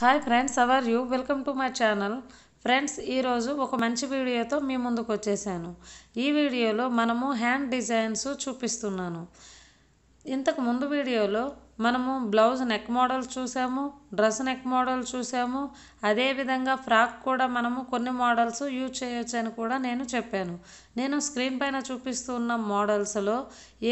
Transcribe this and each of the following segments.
hi friends how are you welcome to my channel friends ఈరోజు ఒక మంచి వీడియోతో మీ ముందుకు వచ్చేసాను ఈ వీడియోలో మనము హ్యాండ్ డిజైన్స్ చూపిస్తున్నాను ఇంతకు ముందు వీడియోలో మనము బ్లౌజ్ నెక్ మోడల్ చూసాము డ్రెస్ నెక్ మోడల్ చూసాము అదేవిధంగా ఫ్రాక్ కూడా మనము కొన్ని మోడల్స్ యూజ్ చేయొచ్చు అని కూడా నేను చెప్పాను నేను స్క్రీన్ పైన చూపిస్తున్న మోడల్స్లో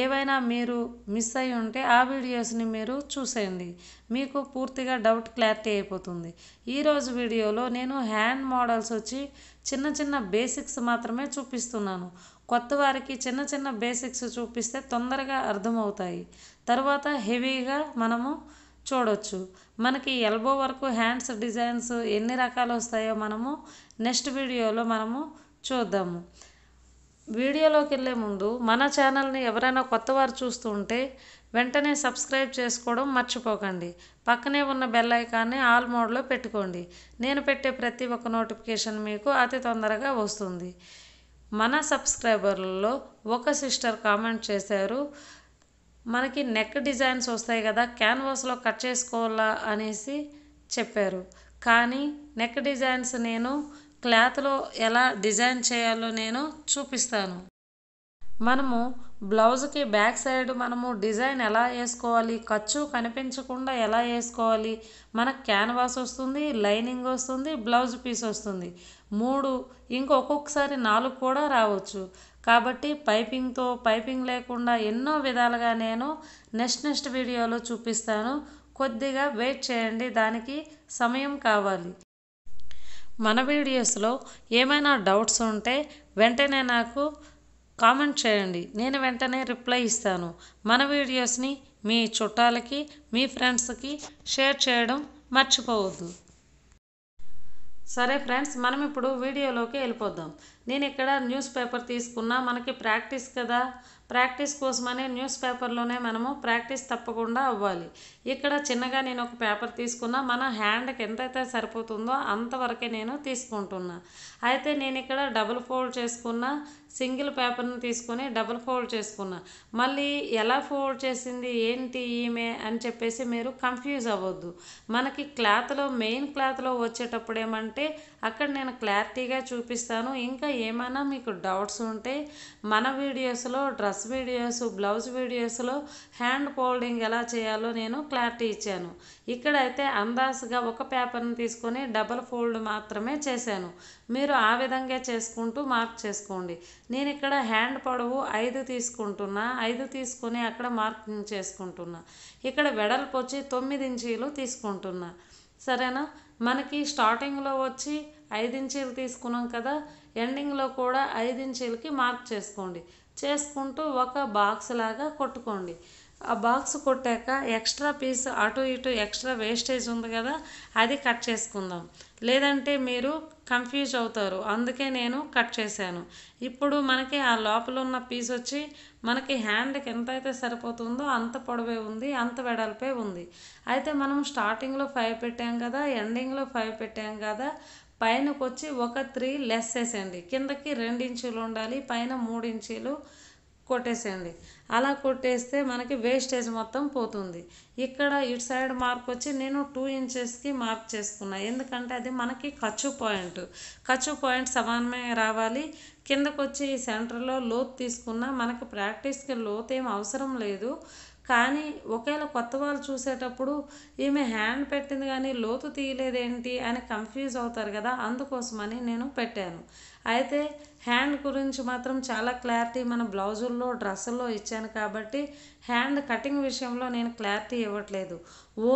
ఏవైనా మీరు మిస్ అయి ఉంటే ఆ వీడియోస్ని మీరు చూసేయండి మీకు పూర్తిగా డౌట్ క్లారిటీ అయిపోతుంది ఈరోజు వీడియోలో నేను హ్యాండ్ మోడల్స్ వచ్చి చిన్న చిన్న బేసిక్స్ మాత్రమే చూపిస్తున్నాను కొత్త వారికి చిన్న చిన్న బేసిక్స్ చూపిస్తే తొందరగా అర్థమవుతాయి తర్వాత హెవీగా మనము చూడొచ్చు మనకి ఎల్బో వరకు హ్యాండ్స్ డిజైన్స్ ఎన్ని రకాలు వస్తాయో మనము నెక్స్ట్ వీడియోలో మనము చూద్దాము వీడియోలోకి వెళ్ళే ముందు మన ఛానల్ని ఎవరైనా కొత్తవారు చూస్తుంటే వెంటనే సబ్స్క్రైబ్ చేసుకోవడం మర్చిపోకండి పక్కనే ఉన్న బెల్ ఐకాన్ని ఆల్ మోడ్లో పెట్టుకోండి నేను పెట్టే ప్రతి ఒక్క నోటిఫికేషన్ మీకు అతి తొందరగా వస్తుంది మన సబ్స్క్రైబర్లలో ఒక సిస్టర్ కామెంట్ చేశారు మనకి నెక్ డిజైన్స్ వస్తాయి కదా క్యాన్వాస్లో కట్ చేసుకోవాలా అనేసి చెప్పారు కానీ నెక్ డిజైన్స్ నేను క్లాత్లో ఎలా డిజైన్ చేయాలో నేను చూపిస్తాను మనము బ్లౌజ్కి బ్యాక్ సైడ్ మనము డిజైన్ ఎలా వేసుకోవాలి ఖర్చు కనిపించకుండా ఎలా వేసుకోవాలి మనకు క్యాన్వాస్ వస్తుంది లైనింగ్ వస్తుంది బ్లౌజ్ పీస్ వస్తుంది మూడు ఇంకా ఒక్కొక్కసారి నాలుగు కూడా రావచ్చు కాబట్టి పైపింగ్తో పైపింగ్ లేకుండా ఎన్నో విధాలుగా నేను నెక్స్ట్ నెక్స్ట్ వీడియోలో చూపిస్తాను కొద్దిగా వెయిట్ చేయండి దానికి సమయం కావాలి మన వీడియోస్లో ఏమైనా డౌట్స్ ఉంటే వెంటనే నాకు కామెంట్ చేయండి నేను వెంటనే రిప్లై ఇస్తాను మన వీడియోస్ని మీ చుట్టాలకి మీ ఫ్రెండ్స్కి షేర్ చేయడం మర్చిపోవద్దు సరే ఫ్రెండ్స్ మనం ఇప్పుడు వీడియోలోకి వెళ్ళిపోద్దాం నేను ఇక్కడ న్యూస్ పేపర్ తీసుకున్నా మనకి ప్రాక్టీస్ కదా ప్రాక్టీస్ కోసమనే న్యూస్ పేపర్లోనే మనము ప్రాక్టీస్ తప్పకుండా అవ్వాలి ఇక్కడ చిన్నగా నేను ఒక పేపర్ తీసుకున్నా మన హ్యాండ్కి ఎంతైతే సరిపోతుందో అంతవరకే నేను తీసుకుంటున్నా అయితే నేను ఇక్కడ డబుల్ ఫోల్డ్ చేసుకున్న సింగిల్ పేపర్ని తీసుకొని డబుల్ ఫోల్డ్ చేసుకున్నా మళ్ళీ ఎలా ఫోల్డ్ చేసింది ఏంటి ఈమె అని చెప్పేసి మీరు కన్ఫ్యూజ్ అవ్వద్దు మనకి క్లాత్లో మెయిన్ క్లాత్లో వచ్చేటప్పుడు ఏమంటే అక్కడ నేను క్లారిటీగా చూపిస్తాను ఇంకా ఏమైనా మీకు డౌట్స్ ఉంటే మన వీడియోస్లో డ్రెస్ వీడియోస్ బ్లౌజ్ వీడియోస్లో హ్యాండ్ ఫోల్డింగ్ ఎలా చేయాలో నేను క్లారిటీ ఇచ్చాను ఇక్కడైతే అందాసుగా ఒక పేపర్ని తీసుకొని డబల్ ఫోల్డ్ మాత్రమే చేశాను మీరు ఆ విధంగా చేసుకుంటూ మార్క్ చేసుకోండి నేను ఇక్కడ హ్యాండ్ పొడవు ఐదు తీసుకుంటున్నా ఐదు తీసుకొని అక్కడ మార్కింగ్ చేసుకుంటున్నా ఇక్కడ వెడల్పు వచ్చి తొమ్మిది ఇంచీలు తీసుకుంటున్నా సరేనా మనకి స్టార్టింగ్లో వచ్చి ఇంచీలు తీసుకున్నాం కదా ఎండింగ్లో కూడా ఇంచీలకి మార్క్ చేసుకోండి చేసుకుంటూ ఒక బాక్స్ లాగా కొట్టుకోండి ఆ బాక్స్ కొట్టాక ఎక్స్ట్రా పీస్ అటు ఇటు ఎక్స్ట్రా వేస్టేజ్ ఉంది కదా అది కట్ చేసుకుందాం లేదంటే మీరు కన్ఫ్యూజ్ అవుతారు అందుకే నేను కట్ చేశాను ఇప్పుడు మనకి ఆ లోపల ఉన్న పీస్ వచ్చి మనకి హ్యాండ్కి ఎంత అయితే సరిపోతుందో అంత పొడవే ఉంది అంత వెడల్పే ఉంది అయితే మనం స్టార్టింగ్లో ఫైవ్ పెట్టాం కదా ఎండింగ్లో ఫైవ్ పెట్టాం కదా పైనకు వచ్చి ఒక త్రీ లెస్ వేసేయండి కిందకి రెండు ఇంచులు ఉండాలి పైన మూడు ఇంచులు కొట్టేసేయండి అలా కొట్టేస్తే మనకి వేస్టేజ్ మొత్తం పోతుంది ఇక్కడ ఇటు సైడ్ మార్క్ వచ్చి నేను టూ ఇంచెస్కి మార్క్ చేసుకున్నా ఎందుకంటే అది మనకి ఖర్చు పాయింట్ ఖర్చు పాయింట్ సమానమే రావాలి కిందకు వచ్చి ఈ సెంటర్లో లోతు తీసుకున్న మనకి ప్రాక్టీస్కి లోతు ఏం అవసరం లేదు కానీ ఒకవేళ కొత్త వాళ్ళు చూసేటప్పుడు ఈమె హ్యాండ్ పెట్టింది కానీ లోతు తీయలేదేంటి అని కన్ఫ్యూజ్ అవుతారు కదా అందుకోసమని నేను పెట్టాను అయితే హ్యాండ్ గురించి మాత్రం చాలా క్లారిటీ మన బ్లౌజుల్లో డ్రెస్సుల్లో ఇచ్చాను కాబట్టి హ్యాండ్ కటింగ్ విషయంలో నేను క్లారిటీ ఇవ్వట్లేదు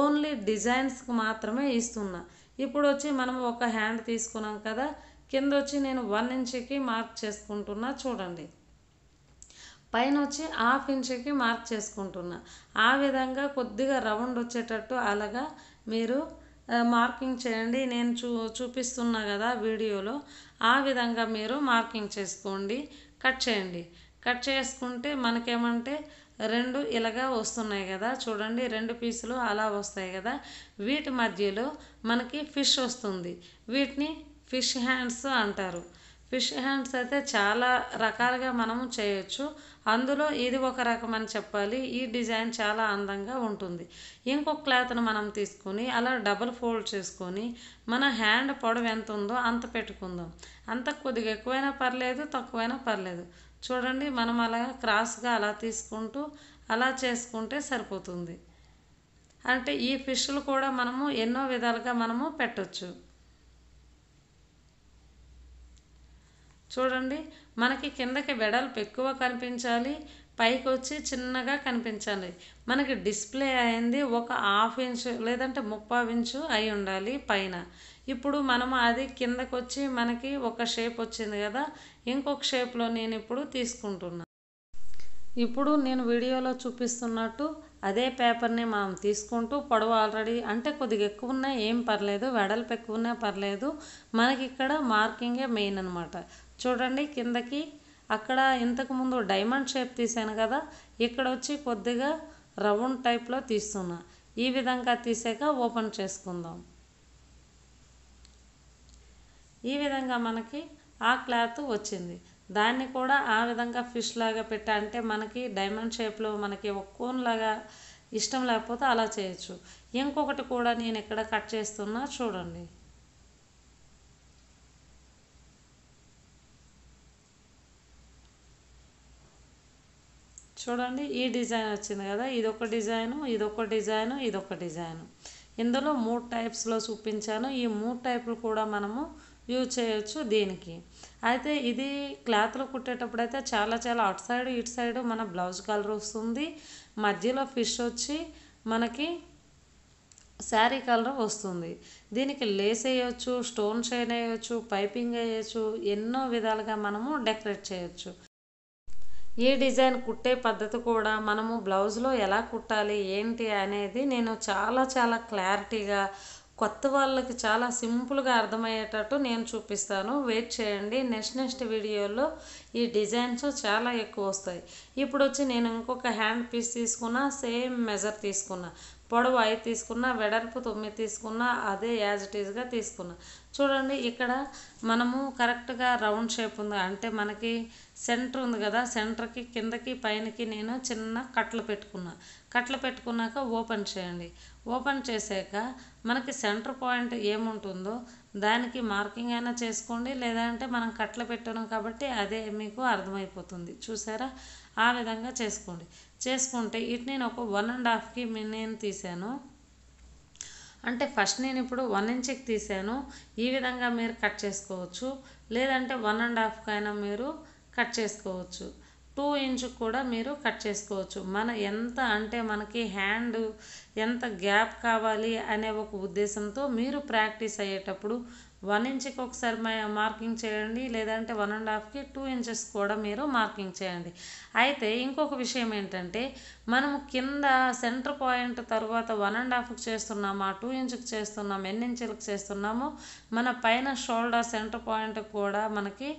ఓన్లీ డిజైన్స్కి మాత్రమే ఇస్తున్నా ఇప్పుడు వచ్చి మనం ఒక హ్యాండ్ తీసుకున్నాం కదా కింద వచ్చి నేను వన్ ఇంచ్కి మార్క్ చేసుకుంటున్నా చూడండి పైన వచ్చి హాఫ్ ఇంచుకి మార్క్ చేసుకుంటున్నా ఆ విధంగా కొద్దిగా రౌండ్ వచ్చేటట్టు అలాగా మీరు మార్కింగ్ చేయండి నేను చూ చూపిస్తున్నా కదా వీడియోలో ఆ విధంగా మీరు మార్కింగ్ చేసుకోండి కట్ చేయండి కట్ చేసుకుంటే మనకేమంటే రెండు ఇలాగా వస్తున్నాయి కదా చూడండి రెండు పీసులు అలా వస్తాయి కదా వీటి మధ్యలో మనకి ఫిష్ వస్తుంది వీటిని ఫిష్ హ్యాండ్స్ అంటారు ఫిష్ హ్యాండ్స్ అయితే చాలా రకాలుగా మనము చేయొచ్చు అందులో ఇది ఒక రకం అని చెప్పాలి ఈ డిజైన్ చాలా అందంగా ఉంటుంది ఇంకొక క్లాత్ను మనం తీసుకొని అలా డబుల్ ఫోల్డ్ చేసుకొని మన హ్యాండ్ పొడవు ఎంత ఉందో అంత పెట్టుకుందాం అంత కొద్దిగా ఎక్కువైనా పర్లేదు తక్కువైనా పర్లేదు చూడండి మనం అలా క్రాస్గా అలా తీసుకుంటూ అలా చేసుకుంటే సరిపోతుంది అంటే ఈ ఫిష్లు కూడా మనము ఎన్నో విధాలుగా మనము పెట్టచ్చు చూడండి మనకి కిందకి వెడల్పు ఎక్కువ కనిపించాలి పైకి వచ్చి చిన్నగా కనిపించాలి మనకి డిస్ప్లే అయింది ఒక హాఫ్ ఇంచు లేదంటే ముప్పై ఇంచు అయి ఉండాలి పైన ఇప్పుడు మనం అది కిందకు వచ్చి మనకి ఒక షేప్ వచ్చింది కదా ఇంకొక షేప్లో నేను ఇప్పుడు తీసుకుంటున్నాను ఇప్పుడు నేను వీడియోలో చూపిస్తున్నట్టు అదే పేపర్ని మనం తీసుకుంటూ పొడవు ఆల్రెడీ అంటే కొద్దిగా ఎక్కువ ఉన్నా ఏం పర్లేదు వెడల్పు ఎక్కువ ఉన్నా పర్లేదు మనకి ఇక్కడ మార్కింగే మెయిన్ అనమాట చూడండి కిందకి అక్కడ ఇంతకుముందు డైమండ్ షేప్ తీసాను కదా ఇక్కడ వచ్చి కొద్దిగా రౌండ్ టైప్లో తీస్తున్నా ఈ విధంగా తీసాక ఓపెన్ చేసుకుందాం ఈ విధంగా మనకి ఆ క్లాత్ వచ్చింది దాన్ని కూడా ఆ విధంగా ఫిష్ లాగా పెట్టా అంటే మనకి డైమండ్ షేప్లో మనకి ఒక కోన్ లాగా ఇష్టం లేకపోతే అలా చేయొచ్చు ఇంకొకటి కూడా నేను ఇక్కడ కట్ చేస్తున్నా చూడండి చూడండి ఈ డిజైన్ వచ్చింది కదా ఇదొక డిజైను ఇదొక డిజైను ఇదొక డిజైను ఇందులో మూడు టైప్స్లో చూపించాను ఈ మూడు టైపులు కూడా మనము యూజ్ చేయొచ్చు దీనికి అయితే ఇది క్లాత్లో కుట్టేటప్పుడు అయితే చాలా చాలా అటు సైడ్ ఇటు సైడ్ మన బ్లౌజ్ కలర్ వస్తుంది మధ్యలో ఫిష్ వచ్చి మనకి శారీ కలర్ వస్తుంది దీనికి లేస్ వేయచ్చు స్టోన్ షైన్ వేయచ్చు పైపింగ్ వేయచ్చు ఎన్నో విధాలుగా మనము డెకరేట్ చేయొచ్చు ఈ డిజైన్ కుట్టే పద్ధతి కూడా మనము బ్లౌజ్లో ఎలా కుట్టాలి ఏంటి అనేది నేను చాలా చాలా క్లారిటీగా కొత్త వాళ్ళకి చాలా సింపుల్గా అర్థమయ్యేటట్టు నేను చూపిస్తాను వెయిట్ చేయండి నెక్స్ట్ నెక్స్ట్ వీడియోలో ఈ డిజైన్స్ చాలా ఎక్కువ వస్తాయి ఇప్పుడు వచ్చి నేను ఇంకొక హ్యాండ్ పీస్ తీసుకున్న సేమ్ మెజర్ తీసుకున్నా పొడవు ఐదు తీసుకున్న వెడర్పు తొమ్మిది తీసుకున్న అదే యాజ్ ఇట్ ఈజ్గా తీసుకున్నా చూడండి ఇక్కడ మనము కరెక్ట్గా రౌండ్ షేప్ ఉంది అంటే మనకి సెంటర్ ఉంది కదా సెంటర్కి కిందకి పైనకి నేను చిన్న కట్లు పెట్టుకున్నా కట్లు పెట్టుకున్నాక ఓపెన్ చేయండి ఓపెన్ చేసాక మనకి సెంటర్ పాయింట్ ఏముంటుందో దానికి మార్కింగ్ అయినా చేసుకోండి లేదంటే మనం కట్లు పెట్టాము కాబట్టి అదే మీకు అర్థమైపోతుంది చూసారా ఆ విధంగా చేసుకోండి చేసుకుంటే ఇటు నేను ఒక వన్ అండ్ హాఫ్కి నేను తీసాను అంటే ఫస్ట్ నేను ఇప్పుడు వన్ ఇంచ్కి తీసాను ఈ విధంగా మీరు కట్ చేసుకోవచ్చు లేదంటే వన్ అండ్ హాఫ్కి అయినా మీరు కట్ చేసుకోవచ్చు టూ ఇంచ్ కూడా మీరు కట్ చేసుకోవచ్చు మన ఎంత అంటే మనకి హ్యాండ్ ఎంత గ్యాప్ కావాలి అనే ఒక ఉద్దేశంతో మీరు ప్రాక్టీస్ అయ్యేటప్పుడు వన్ ఇంచ్కి ఒకసారి మార్కింగ్ చేయండి లేదంటే వన్ అండ్ హాఫ్కి టూ ఇంచెస్ కూడా మీరు మార్కింగ్ చేయండి అయితే ఇంకొక విషయం ఏంటంటే మనము కింద సెంటర్ పాయింట్ తర్వాత వన్ అండ్ హాఫ్కి ఆ టూ ఇంచుకి చేస్తున్నాం ఎన్ని ఇంచులకు చేస్తున్నామో మన పైన షోల్డర్ సెంటర్ పాయింట్ కూడా మనకి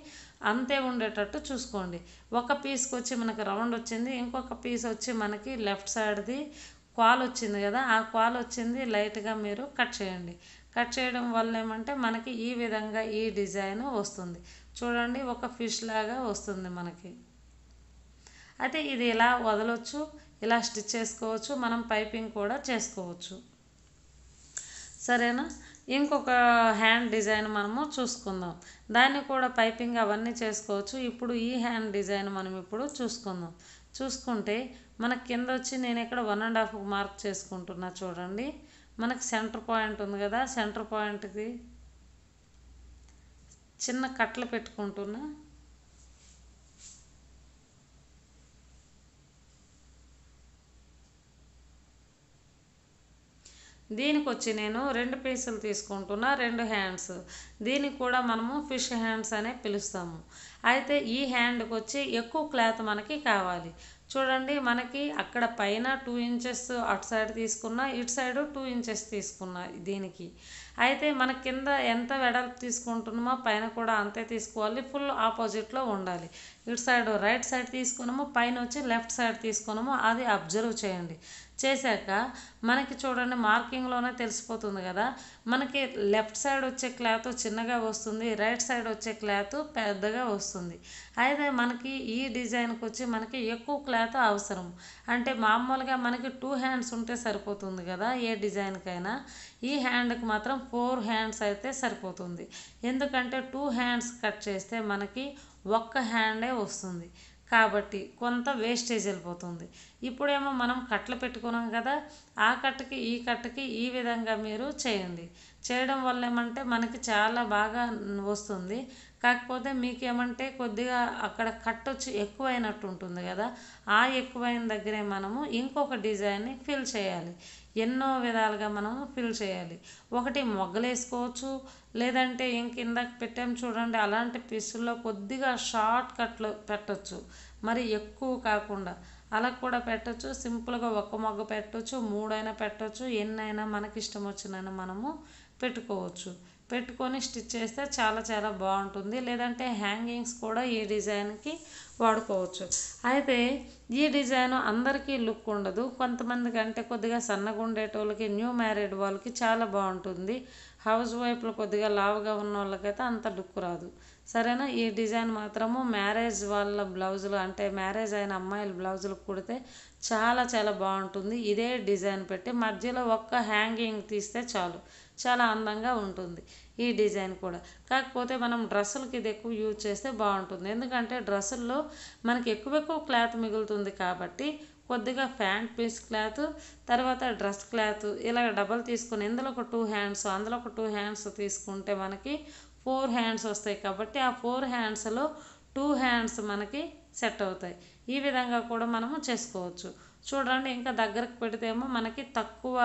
అంతే ఉండేటట్టు చూసుకోండి ఒక పీస్కి వచ్చి మనకి రౌండ్ వచ్చింది ఇంకొక పీస్ వచ్చి మనకి లెఫ్ట్ సైడ్ది క్వాల్ వచ్చింది కదా ఆ క్వాల్ వచ్చింది లైట్గా మీరు కట్ చేయండి కట్ చేయడం వల్ల ఏమంటే మనకి ఈ విధంగా ఈ డిజైన్ వస్తుంది చూడండి ఒక ఫిష్ లాగా వస్తుంది మనకి అయితే ఇది ఇలా వదలొచ్చు ఇలా స్టిచ్ చేసుకోవచ్చు మనం పైపింగ్ కూడా చేసుకోవచ్చు సరేనా ఇంకొక హ్యాండ్ డిజైన్ మనము చూసుకుందాం దాన్ని కూడా పైపింగ్ అవన్నీ చేసుకోవచ్చు ఇప్పుడు ఈ హ్యాండ్ డిజైన్ మనం ఇప్పుడు చూసుకుందాం చూసుకుంటే మనకు కింద వచ్చి నేను ఇక్కడ వన్ అండ్ హాఫ్ మార్క్ చేసుకుంటున్నా చూడండి మనకు సెంటర్ పాయింట్ ఉంది కదా సెంటర్ పాయింట్కి చిన్న కట్టలు పెట్టుకుంటున్నా దీనికి వచ్చి నేను రెండు పీసులు తీసుకుంటున్నా రెండు హ్యాండ్స్ దీనికి కూడా మనము ఫిష్ హ్యాండ్స్ అనే పిలుస్తాము అయితే ఈ హ్యాండ్కి వచ్చి ఎక్కువ క్లాత్ మనకి కావాలి చూడండి మనకి అక్కడ పైన టూ ఇంచెస్ అటు సైడ్ తీసుకున్న ఇటు సైడ్ టూ ఇంచెస్ తీసుకున్న దీనికి అయితే మన కింద ఎంత వెడల్పు తీసుకుంటున్నామో పైన కూడా అంతే తీసుకోవాలి ఫుల్ ఆపోజిట్లో ఉండాలి ఇటు సైడ్ రైట్ సైడ్ తీసుకున్నాము పైన వచ్చి లెఫ్ట్ సైడ్ తీసుకున్నామో అది అబ్జర్వ్ చేయండి చేశాక మనకి చూడండి మార్కింగ్లోనే తెలిసిపోతుంది కదా మనకి లెఫ్ట్ సైడ్ వచ్చే క్లాత్ చిన్నగా వస్తుంది రైట్ సైడ్ వచ్చే క్లాత్ పెద్దగా వస్తుంది అయితే మనకి ఈ డిజైన్కి వచ్చి మనకి ఎక్కువ క్లాత్ అవసరం అంటే మామూలుగా మనకి టూ హ్యాండ్స్ ఉంటే సరిపోతుంది కదా ఏ డిజైన్కైనా ఈ హ్యాండ్కి మాత్రం ఫోర్ హ్యాండ్స్ అయితే సరిపోతుంది ఎందుకంటే టూ హ్యాండ్స్ కట్ చేస్తే మనకి ఒక్క హ్యాండే వస్తుంది కాబట్టి కొంత వేస్టేజ్ వెళ్ళిపోతుంది ఇప్పుడేమో మనం కట్టలు పెట్టుకున్నాం కదా ఆ కట్టకి ఈ కట్టకి ఈ విధంగా మీరు చేయండి చేయడం వల్ల ఏమంటే మనకి చాలా బాగా వస్తుంది కాకపోతే మీకేమంటే కొద్దిగా అక్కడ కట్ వచ్చి ఎక్కువైనట్టు ఉంటుంది కదా ఆ ఎక్కువైన దగ్గరే మనము ఇంకొక డిజైన్ని ఫిల్ చేయాలి ఎన్నో విధాలుగా మనం ఫిల్ చేయాలి ఒకటి మొగ్గలేసుకోవచ్చు లేదంటే ఇంక ఇందాక పెట్టాము చూడండి అలాంటి పీసుల్లో కొద్దిగా షార్ట్ కట్లు పెట్టచ్చు మరి ఎక్కువ కాకుండా అలా కూడా పెట్టచ్చు సింపుల్గా ఒక్క మొగ్గ పెట్టచ్చు మూడైనా పెట్టచ్చు ఎన్నైనా మనకి ఇష్టం వచ్చినైనా మనము పెట్టుకోవచ్చు పెట్టుకొని స్టిచ్ చేస్తే చాలా చాలా బాగుంటుంది లేదంటే హ్యాంగింగ్స్ కూడా ఈ డిజైన్కి వాడుకోవచ్చు అయితే ఈ డిజైన్ అందరికీ లుక్ ఉండదు కొంతమందికి అంటే కొద్దిగా సన్నగా ఉండేటోళ్ళకి న్యూ మ్యారీడ్ వాళ్ళకి చాలా బాగుంటుంది హౌస్ వైఫ్లు కొద్దిగా లావుగా ఉన్న వాళ్ళకైతే అంత లుక్ రాదు సరేనా ఈ డిజైన్ మాత్రము మ్యారేజ్ వాళ్ళ బ్లౌజులు అంటే మ్యారేజ్ అయిన అమ్మాయిల బ్లౌజులు కుడితే చాలా చాలా బాగుంటుంది ఇదే డిజైన్ పెట్టి మధ్యలో ఒక్క హ్యాంగింగ్ తీస్తే చాలు చాలా అందంగా ఉంటుంది ఈ డిజైన్ కూడా కాకపోతే మనం డ్రెస్సులకి ఇది ఎక్కువ యూజ్ చేస్తే బాగుంటుంది ఎందుకంటే డ్రెస్సుల్లో మనకి ఎక్కువ ఎక్కువ క్లాత్ మిగులుతుంది కాబట్టి కొద్దిగా ప్యాంట్ పీస్ క్లాత్ తర్వాత డ్రెస్ క్లాత్ ఇలా డబల్ తీసుకుని ఇందులో ఒక టూ హ్యాండ్స్ అందులో ఒక టూ హ్యాండ్స్ తీసుకుంటే మనకి ఫోర్ హ్యాండ్స్ వస్తాయి కాబట్టి ఆ ఫోర్ హ్యాండ్స్లో టూ హ్యాండ్స్ మనకి సెట్ అవుతాయి ఈ విధంగా కూడా మనము చేసుకోవచ్చు చూడండి ఇంకా దగ్గరకు పెడితేమో మనకి తక్కువ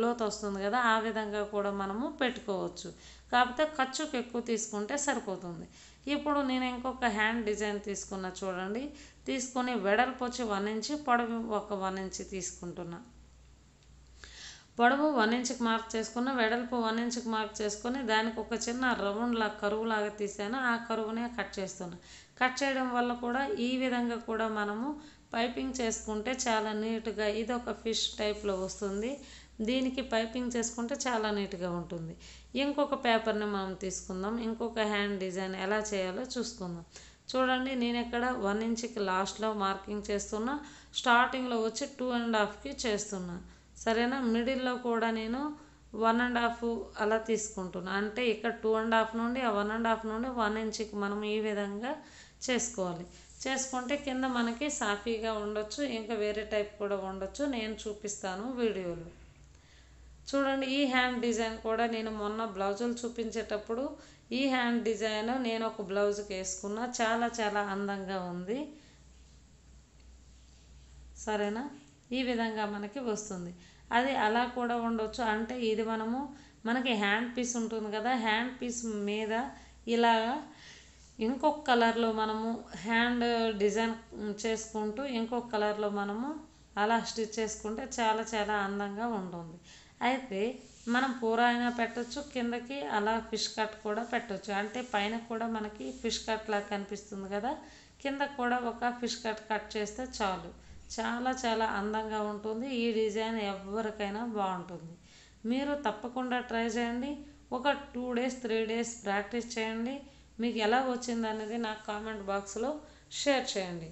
లోతు వస్తుంది కదా ఆ విధంగా కూడా మనము పెట్టుకోవచ్చు కాకపోతే ఖర్చుకు ఎక్కువ తీసుకుంటే సరిపోతుంది ఇప్పుడు నేను ఇంకొక హ్యాండ్ డిజైన్ తీసుకున్నా చూడండి తీసుకొని వెడల్పు వచ్చి వన్ ఇంచ్ పొడవు ఒక వన్ ఇంచ్ తీసుకుంటున్నా పొడవు వన్ ఇంచ్కి మార్క్ చేసుకున్న వెడల్పు వన్ ఇంచ్కి మార్క్ చేసుకొని దానికి ఒక చిన్న రౌండ్లా కరువులాగా తీసాను ఆ కరువునే కట్ చేస్తున్నాను కట్ చేయడం వల్ల కూడా ఈ విధంగా కూడా మనము పైపింగ్ చేసుకుంటే చాలా నీట్గా ఇది ఒక ఫిష్ టైప్లో వస్తుంది దీనికి పైపింగ్ చేసుకుంటే చాలా నీట్గా ఉంటుంది ఇంకొక పేపర్ని మనం తీసుకుందాం ఇంకొక హ్యాండ్ డిజైన్ ఎలా చేయాలో చూసుకుందాం చూడండి నేను ఇక్కడ వన్ ఇంచ్కి లాస్ట్లో మార్కింగ్ చేస్తున్నా స్టార్టింగ్లో వచ్చి టూ అండ్ హాఫ్కి చేస్తున్నాను సరేనా మిడిల్లో కూడా నేను వన్ అండ్ హాఫ్ అలా తీసుకుంటున్నాను అంటే ఇక్కడ టూ అండ్ హాఫ్ నుండి ఆ వన్ అండ్ హాఫ్ నుండి వన్ ఇంచ్కి మనం ఈ విధంగా చేసుకోవాలి చేసుకుంటే కింద మనకి సాఫీగా ఉండొచ్చు ఇంకా వేరే టైప్ కూడా ఉండొచ్చు నేను చూపిస్తాను వీడియోలో చూడండి ఈ హ్యాండ్ డిజైన్ కూడా నేను మొన్న బ్లౌజులు చూపించేటప్పుడు ఈ హ్యాండ్ డిజైన్ నేను ఒక బ్లౌజ్కి వేసుకున్నా చాలా చాలా అందంగా ఉంది సరేనా ఈ విధంగా మనకి వస్తుంది అది అలా కూడా ఉండొచ్చు అంటే ఇది మనము మనకి హ్యాండ్ పీస్ ఉంటుంది కదా హ్యాండ్ పీస్ మీద ఇలాగా ఇంకొక కలర్లో మనము హ్యాండ్ డిజైన్ చేసుకుంటూ ఇంకొక కలర్లో మనము అలా స్టిచ్ చేసుకుంటే చాలా చాలా అందంగా ఉంటుంది అయితే మనం పూర అయినా పెట్టచ్చు కిందకి అలా ఫిష్ కట్ కూడా పెట్టచ్చు అంటే పైన కూడా మనకి ఫిష్ కట్ లాగా కనిపిస్తుంది కదా కింద కూడా ఒక ఫిష్ కట్ కట్ చేస్తే చాలు చాలా చాలా అందంగా ఉంటుంది ఈ డిజైన్ ఎవరికైనా బాగుంటుంది మీరు తప్పకుండా ట్రై చేయండి ఒక two days three days practice చేయండి మీకు ఎలా వచ్చింది అనేది నాకు కామెంట్ బాక్స్లో షేర్ చేయండి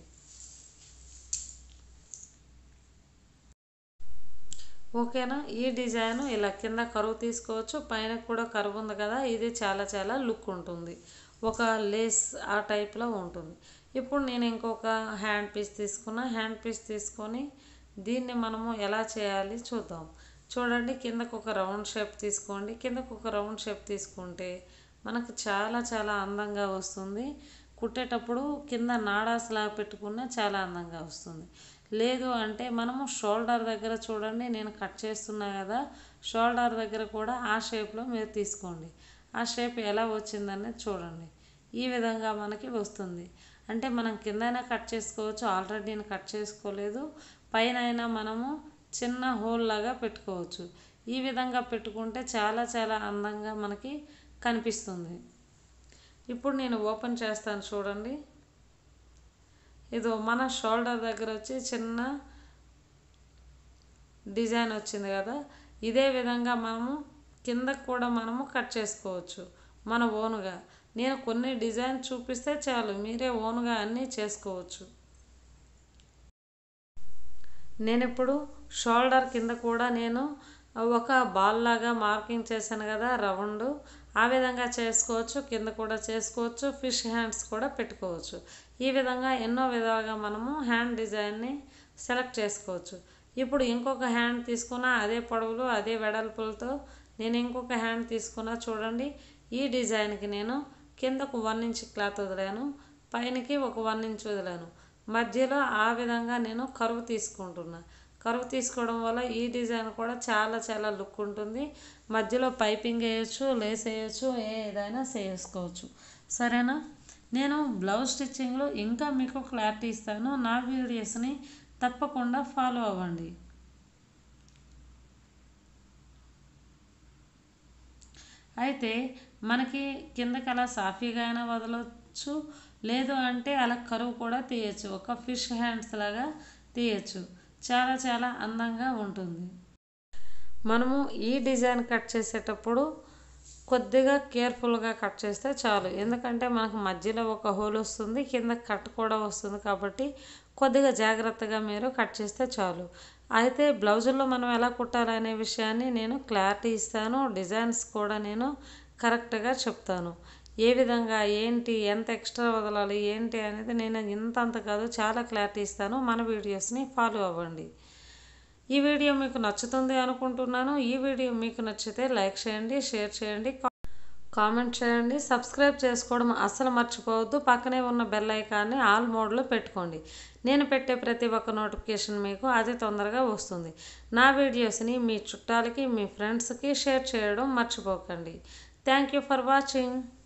ఓకేనా ఈ డిజైన్ ఇలా కింద కరువు తీసుకోవచ్చు పైన కూడా కరువు ఉంది కదా ఇది చాలా చాలా లుక్ ఉంటుంది ఒక లేస్ ఆ టైప్లో ఉంటుంది ఇప్పుడు నేను ఇంకొక హ్యాండ్ పీస్ తీసుకున్న హ్యాండ్ పీస్ తీసుకొని దీన్ని మనము ఎలా చేయాలి చూద్దాం చూడండి కిందకు ఒక రౌండ్ షేప్ తీసుకోండి కిందకు ఒక రౌండ్ షేప్ తీసుకుంటే మనకు చాలా చాలా అందంగా వస్తుంది కుట్టేటప్పుడు కింద నాడాస్లా పెట్టుకున్నా చాలా అందంగా వస్తుంది లేదు అంటే మనము షోల్డర్ దగ్గర చూడండి నేను కట్ చేస్తున్నా కదా షోల్డర్ దగ్గర కూడా ఆ షేప్లో మీరు తీసుకోండి ఆ షేప్ ఎలా వచ్చిందనేది చూడండి ఈ విధంగా మనకి వస్తుంది అంటే మనం కిందైనా కట్ చేసుకోవచ్చు ఆల్రెడీ నేను కట్ చేసుకోలేదు పైన మనము చిన్న హోల్ లాగా పెట్టుకోవచ్చు ఈ విధంగా పెట్టుకుంటే చాలా చాలా అందంగా మనకి కనిపిస్తుంది ఇప్పుడు నేను ఓపెన్ చేస్తాను చూడండి ఇదో మన షోల్డర్ దగ్గర వచ్చి చిన్న డిజైన్ వచ్చింది కదా ఇదే విధంగా మనము కిందకు కూడా మనము కట్ చేసుకోవచ్చు మన ఓన్గా నేను కొన్ని డిజైన్ చూపిస్తే చాలు మీరే ఓన్గా అన్నీ చేసుకోవచ్చు నేను ఇప్పుడు షోల్డర్ కింద కూడా నేను ఒక బాల్ లాగా మార్కింగ్ చేశాను కదా రౌండ్ ఆ విధంగా చేసుకోవచ్చు కింద కూడా చేసుకోవచ్చు ఫిష్ హ్యాండ్స్ కూడా పెట్టుకోవచ్చు ఈ విధంగా ఎన్నో విధాలుగా మనము హ్యాండ్ డిజైన్ని సెలెక్ట్ చేసుకోవచ్చు ఇప్పుడు ఇంకొక హ్యాండ్ తీసుకున్న అదే పొడవులు అదే వెడల్పులతో నేను ఇంకొక హ్యాండ్ తీసుకున్న చూడండి ఈ డిజైన్కి నేను కిందకు వన్ ఇంచ్ క్లాత్ వదిలాను పైనకి ఒక వన్ ఇంచ్ వదిలాను మధ్యలో ఆ విధంగా నేను కరువు తీసుకుంటున్నా కరువు తీసుకోవడం వల్ల ఈ డిజైన్ కూడా చాలా చాలా లుక్ ఉంటుంది మధ్యలో పైపింగ్ వేయచ్చు లేస్ వేయచ్చు ఏదైనా చేసుకోవచ్చు సరేనా నేను బ్లౌజ్ స్టిచ్చింగ్లో ఇంకా మీకు క్లారిటీ ఇస్తాను నా వీడియోస్ని తప్పకుండా ఫాలో అవ్వండి అయితే మనకి కిందకి అలా సాఫీగా అయినా వదలవచ్చు లేదు అంటే అలా కరువు కూడా తీయచ్చు ఒక ఫిష్ హ్యాండ్స్ లాగా తీయచ్చు చాలా చాలా అందంగా ఉంటుంది మనము ఈ డిజైన్ కట్ చేసేటప్పుడు కొద్దిగా కేర్ఫుల్గా కట్ చేస్తే చాలు ఎందుకంటే మనకు మధ్యలో ఒక హోల్ వస్తుంది కింద కట్ కూడా వస్తుంది కాబట్టి కొద్దిగా జాగ్రత్తగా మీరు కట్ చేస్తే చాలు అయితే బ్లౌజుల్లో మనం ఎలా కుట్టాలనే విషయాన్ని నేను క్లారిటీ ఇస్తాను డిజైన్స్ కూడా నేను కరెక్ట్గా చెప్తాను ఏ విధంగా ఏంటి ఎంత ఎక్స్ట్రా వదలాలి ఏంటి అనేది నేను ఇంత అంత కాదు చాలా క్లారిటీ ఇస్తాను మన వీడియోస్ని ఫాలో అవ్వండి ఈ వీడియో మీకు నచ్చుతుంది అనుకుంటున్నాను ఈ వీడియో మీకు నచ్చితే లైక్ చేయండి షేర్ చేయండి కామెంట్ చేయండి సబ్స్క్రైబ్ చేసుకోవడం అస్సలు మర్చిపోవద్దు పక్కనే ఉన్న బెల్ ఐకాన్ని ఆల్ మోడ్లో పెట్టుకోండి నేను పెట్టే ప్రతి ఒక్క నోటిఫికేషన్ మీకు అది తొందరగా వస్తుంది నా వీడియోస్ని మీ చుట్టాలకి మీ ఫ్రెండ్స్కి షేర్ చేయడం మర్చిపోకండి థ్యాంక్ యూ ఫర్ వాచింగ్